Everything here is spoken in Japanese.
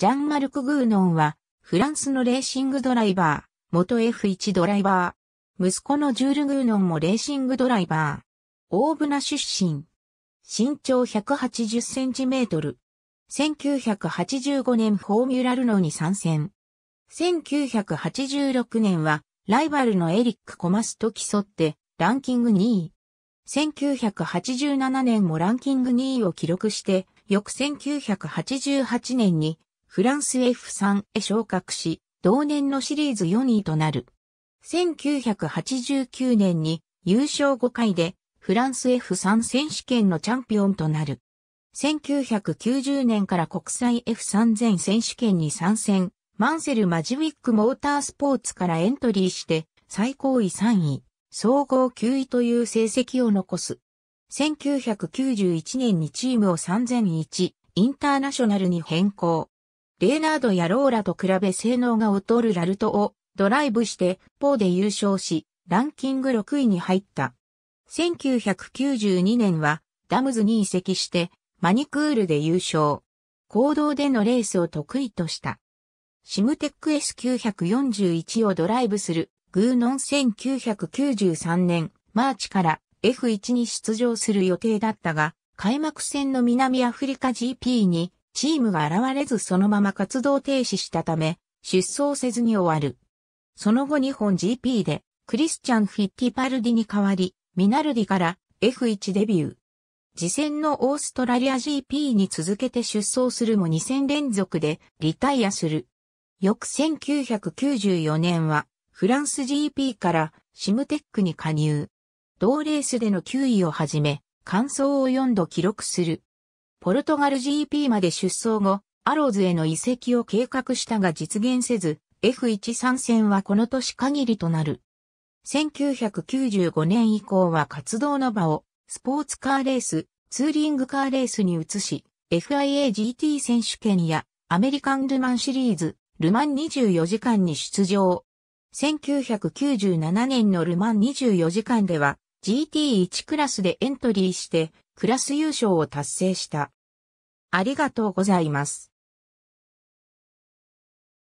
ジャンマルク・グーノンは、フランスのレーシングドライバー、元 F1 ドライバー。息子のジュール・グーノンもレーシングドライバー。大船出身。身長180センチメートル。1985年フォーミュラルノに参戦。1986年は、ライバルのエリック・コマスと競って、ランキング2位。1987年もランキング2位を記録して、翌1988年にフランス F3 へ昇格し、同年のシリーズ4位となる。1989年に優勝5回でフランス F3 選手権のチャンピオンとなる。1990年から国際 F3 全選手権に参戦、マンセル・マジウィック・モータースポーツからエントリーして最高位3位、総合9位という成績を残す。1991年にチームを3001インターナショナルに変更。レーナードやローラと比べ性能が劣るラルトをドライブしてポーで優勝し、ランキング6位に入った。1992年はダムズに移籍してマニクールで優勝。行動でのレースを得意とした。シムテック S941 をドライブするグーノン1993年マーチから F1 に出場する予定だったが、開幕戦の南アフリカ GP にチームが現れずそのまま活動停止したため、出走せずに終わる。その後日本 GP で、クリスチャン・フィッティパルディに代わり、ミナルディから F1 デビュー。次戦のオーストラリア GP に続けて出走するも2戦連続でリタイアする。翌1994年はフランス GP からシムテックに加入。同レースでの9位をはじめ、完走を4度記録する。ポルトガル GP まで出走後、アローズへの移籍を計画したが実現せず、F1 参戦はこの年限りとなる。1995年以降は活動の場をスポーツカーレース、ツーリングカーレースに移し、FIAGT 選手権やアメリカンルマンシリーズ、ルマン24時間に出場。1997年のルマン24時間では GT1 クラスでエントリーしてクラス優勝を達成した。ありがとうございます。